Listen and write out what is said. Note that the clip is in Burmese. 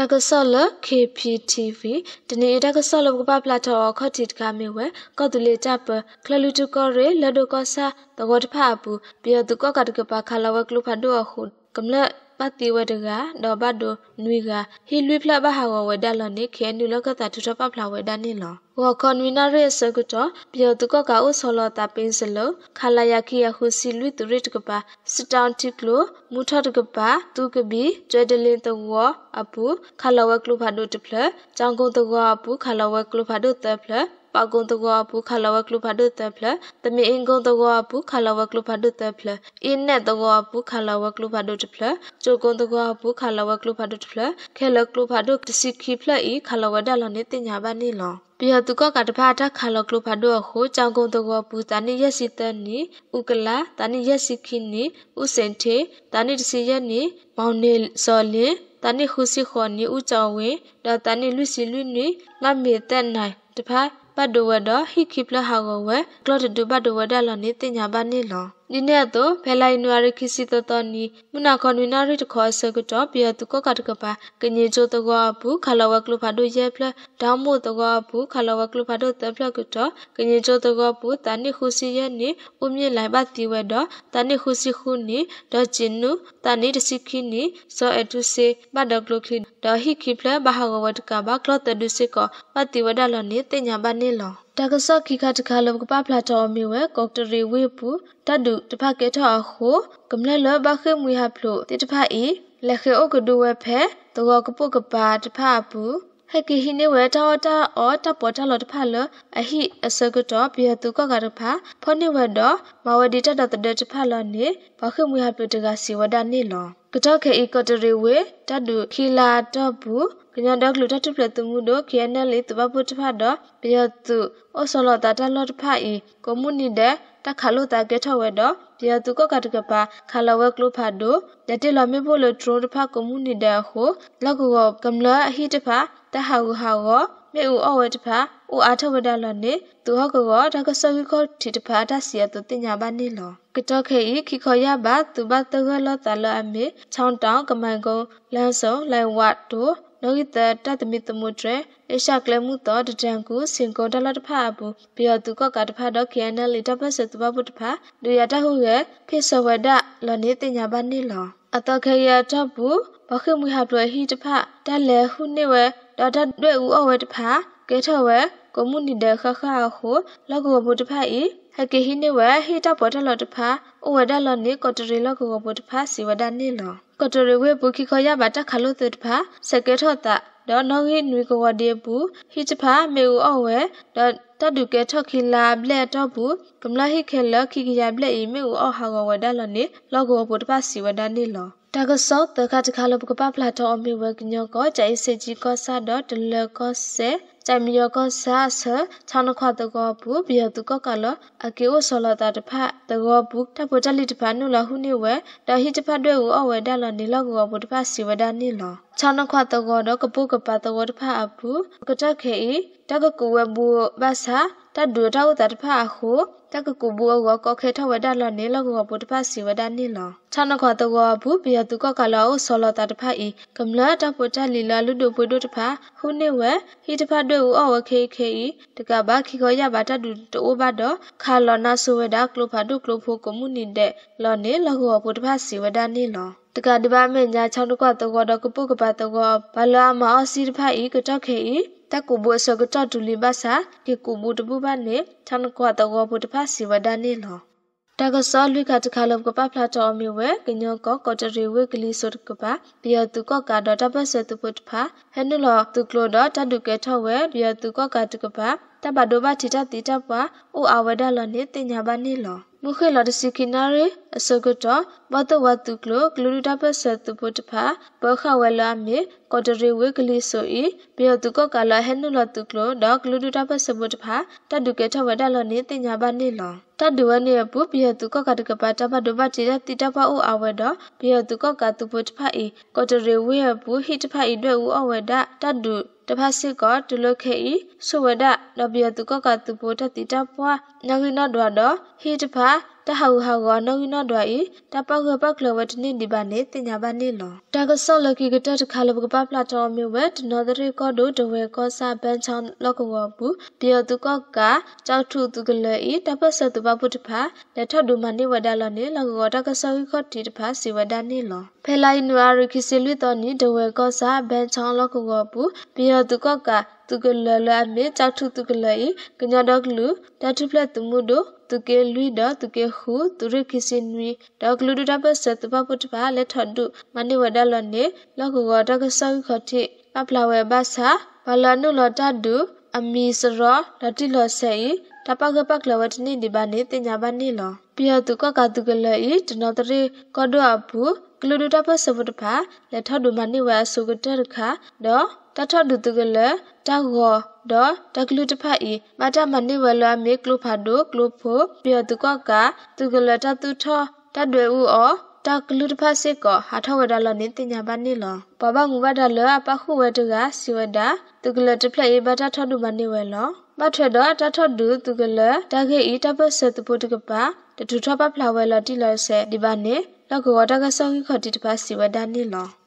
တကဆောလ KPTV တနေ့တကဆောလကပပလာထောခတိတကမေဝဲကောတူလေချပခလလူတုကောရလဒိုကောဆာတဝတ်ဖာဘူးပြေတုကောကတကပခလာဝကလူဖာဒိုအခုကမ္လပတ်တီဝဒကဒေါ်ဘတ်ဒိုနွေကဟီလွိဖလဘဟာဝဝဒလနိခဲနုလကတာထထပဖလာဝဒနိလောဝကွန်ဝီနာရဲစကတောပြောတုကကအိုဆောလတာပင်းစလခလာယခိယဟုစီလွိတရစ်ကပါစတန်တိကလိုမူထတကပါသူကဘီကျွဲဒလင်တဝအပူခလဝကလုဖာဒုတဖလဂျန်ကုန်တဝအပူခလဝကလုဖာဒုတဖလပါကုံတကောဘူးခလဝကလူဖဒုတဖလတမီအင်ကုံတကောဘူးခလဝကလူဖဒုတဖလအင်းနဲ့တကောဘူးခလဝကလူဖဒုတဖလကျိုကုံတကောဘူးခလဝကလူဖဒုတဖလခဲလကလူဖဒုတစီခိဖလဤခလဝဒလနဲ့တင်ညာပါနေလောပြတုကကတဖာတခါလကလဖဒိုဟိုကြောင်ကုံတကောပူတနိယစီတနိဥကလာတနိယစီခိနိဥစင်ထေတနိတစီယနိမောင်နေစောလင်တနိခုစီခောနိဥကြောင်ဝေဒါတနိလူစီလူနိငမေတက်နိုင်တဖာ bado wada hi kipla hago we klo dudu bado wada lo ni tinya ba ni lo. နိနေတုဖဲလိုက်နွာရခိစီတတနီမနာခနွနာရတခောဆကတော့ပြတုကကတကပါကညေချိုတကဘူးခလဝကလဖဒိုရဲ့ဖလဒေါမိုတကဘူးခလဝကလဖဒိုတဖလကတော့ကညေချိုတကဘူးတနိခုစီရဲ့နိဥမြင့်လိုက်ပါတီဝဲတော့တနိခုစီခုနိဒေါ်ဂျင်နုတနိတစီခိနိဇောအတုစေဘဒကလခိဒေါ်ဟိခိဖလဘဟဂဝတကဘကလတဒုစေကပတိဝဒလနိတညာဘနိလောတကဆခိခတခါလကပပလာတောမီဝဲကော့တရီဝေပူတတ်ဒုတဖကေထောအခိုကမလလဘခေမူဟဖလိုတေတဖအေလက်ခေဩကဒုဝဲဖဲတောကပုကပါတဖပူဟက်ကီဟိနေဝဲတောတာအောတပေါ်တလတဖလအဟိအစကတော့ပြေသူကကတဖဖောနေဝဲတော့မဝဒီတတတတဖလနေဘခေမူဟပတကစီဝဒနေလောကတော့ခေဧကတရီဝေတတ်ဒုခိလာတော့ဘူးပညာဒေါကလူတတ်တပြတ်သူမှုတို့ KNL လေးတပပုတဖတ်တော့ပယသူအစလတာတလတ်ဖာဤကွန်မြူနီတဲ့တခါလို့တကဲထဝဲတော့ပယသူကကတကပါခါလဝဲကလူဖတ်တို့ရတိလမေဖို့လို့ဒရုန်းတဖတ်ကွန်မြူနီတဲ့ဟိုလောက်ကောကမ္လာအဟိတဖတ်တဟဟူဟာရောမြေဦးအဝဲတဖာဦးအားထုတ်ဝဒလနဲ့သူဟောကောဒါကဆောက်ကောတီတဖာတဆီယသူတင်ညာပါနေလောကတော့ခေဤခိခောရပါသူဘတ်တကလတလအမေချောင်းတောင်ကမန်ကုန်းလမ်းစုံလိုင်ဝတ်တို့လောကိတတတမိတမုဒရအရှကလမှုတော်တဒံကူစင်ကောဒလတဖအဘူးဘီယတုကကတဖတော့ကေနလီတပတ်စတဘဘုတဖဒူရတဟုတ်ရဲ့ဖေဆဝဒလနေတင်ညာဘာနေလောအတခေရတဘူးဘခမှုဟာပြဟိတဖတလဲဟုနေဝဒေါ်တတွေ့ဦးအဝဲတဖကဲထဝဲကွန်မြူနီတခခအခုလကဘုတဖဤဟကေဟိနေဝဟိတပေါ်တလတဖအဝဒလနေကတရီလကဘုတဖစီဝဒနေလောကတိုရဝေဘူခိခရဘာတခလုတုတဖာစကေထောတာဒေါ်နောဟိနွေကဝဒီဘူးဟိချဖာမေဦးအဝဲဒေါ်တတ်တူကဲထော့ခီလာဘလက်တော့ဘူးကမ္လာဟိခဲလခိကရဘလက်အီမေဦးအဟာကဝဒါလနေလောကောပုတပစီဝဒါနေလောတကဆောတခတခလပကပပလာတောအမေဝကညောကဂျိုင်စေဂျီကောဆာဒတလကောဆေဂျိုင်မီယောကောဆာဆခြောင်းခွတကောဘူးဘီယတုကကလအကေဝဆောလတာတဖတကောဘူးတပတလိတဖနုလဟုနေဝတဟိတဖတွေ့ကိုအဝဲတလနေလကောဘူးတဖစီဝဒနိလခြောင်းခွတကောတော့ကပုကပတကောတဖအဘူးကတခေတကကူဝဘူးဘာဆသာတဒူထောက်တတဖာဟုတကကူဘူအောကောခဲထဝဒလနေလကောဘုတဖစီဝဒနေလခြားနခတကောဘူပြတုကကလောဆောလတတဖဤကမလာတပုတလီလာလူဒုပွဒုတဖခုနေဝဟိတဖတွေ့ဦးအောခဲခဲဤတကဘာခိခောရဘာတဒူတိုးဘတော့ခါလနာဆွေဒါကလုဖဒုကလုဖိုကွန်မြူနီတဲ့လောနေလကောဘုတဖစီဝဒနေလောတကဒဘာမေညာ6တကွတကောတော့ကပုကပတကောဘလာမအစီတဖဤကတခဲဤတက်ကူဘွေဆော့ကတော့ဒူလီဘာစာဒီကူဘူးတပူပါနေထန်ကွာတော့ဘူးတဖစီဝဒနေလောတကဆောလွိကတခါလုံးကပဖလာတော်မျိုးဝဲကညောကကော်တရီဝဲကလီဆိုတကပပြယသူကကဒတပတ်ဆသူပုတ်ဖာဟဲနလသူကလိုဒတဒုကေထောဝဲပြယသူကကတကပတဘဒိုဘတိတတိတပွားဥအဝဒလနေတင်ညာပါနေလောမုခေလဒစီကိနာရေအစကတော့ဘတ်တဝတ်တုကလဂလူရတာပဆတ်တပုတဖာဘခဝလာမေကော်ဒရီဝေကလီဆိုဤဘေယတုကကလာဟဲနုလတုကလဒေါဂလူရတာပဆပုတဖာတတုကေထဝဒလနေတင်ညာပါနေလောတဒဝနေပုဘေယတုကကတကပါတဘဒဘတိရတိတပအိုအဝဒဘေယတုကကတုပုတဖာဤကော်ဒရီဝေပုဟိတဖာဤဒွေဥအဝဒတတုတဖက်စစ်ကဒုလခေဤဆဝဒလဘယတုကကတုပိုတတိတပွားနဂိနဒဝဒဟိတဖာတဟူဟောက်ကနောင်နော်ဒွိုင်တပောက်ကပောက်ကလဝတ်နိဒီပါနေတင်ညာပါနေလောတာကဆော့လကီကတတခါလဘကပပလာတော်မျိုးဝဲတနော်တရကောဒိုဒဝဲကောစာဘန်ချောင်းလောက်ကဝဘူးတရသူကောကကြောက်ထုသူကလေဤတပတ်ဆက်သူပပုတဖာလက်ထဒူမနိဝဒလနေလောက်ကတာကဆော့ကီခော့တီတဖာစီဝဒနေလောဖဲလိုက်နွာရခိစီလွတ်တော်နိဒဝဲကောစာဘန်ချောင်းလောက်ကဝဘူးပြရသူကောကသူကလလအမေကြောက်ထုသူကလဤကညာတော့လူဓာတုဖလက်သူမှုတို့သူကလူဒသူကခုသူရခိစင်ဝီဒေါကလူဒဘဆတ်ဘပုတ်ပါလက်ထန်ဒုမနိဝဒလနေလကဝဒကဆောက်ခတိပပလာဝဘဆာဘလနုလတဒုအမီစရဒတိလဆေတပကပကလဝတနိဒီဘာနေတင်ညာဘာနေလပြတုကကတုကလဤတနတရေကဒအဘူးကလူဒတပဆဘုတ်ပါလက်ထဒုမနိဝဆုကတရခဒေါတထဒုတကလတဂောဒတကလူတဖတ်ဤမတမနိဝလမေကလုဖာဒုကလုဖိုပြောတုကကတုကလတတုထတတွေဥဩတကလူတဖတ်စစ်ကဟာထဝဒလနိတင်ညာပါနိလဘဘငူဘဒလပခုဝတကစီဝဒတုကလတဖတ်ဤဘတထဒုမနိဝလမထွေဒတထဒုတုကလတခေဤတပစတပုတကပါတထထပဖလာဝလတိလဆေဒီပါနိလကဝတကဆောခိခတိတဖတ်စီဝဒနိလော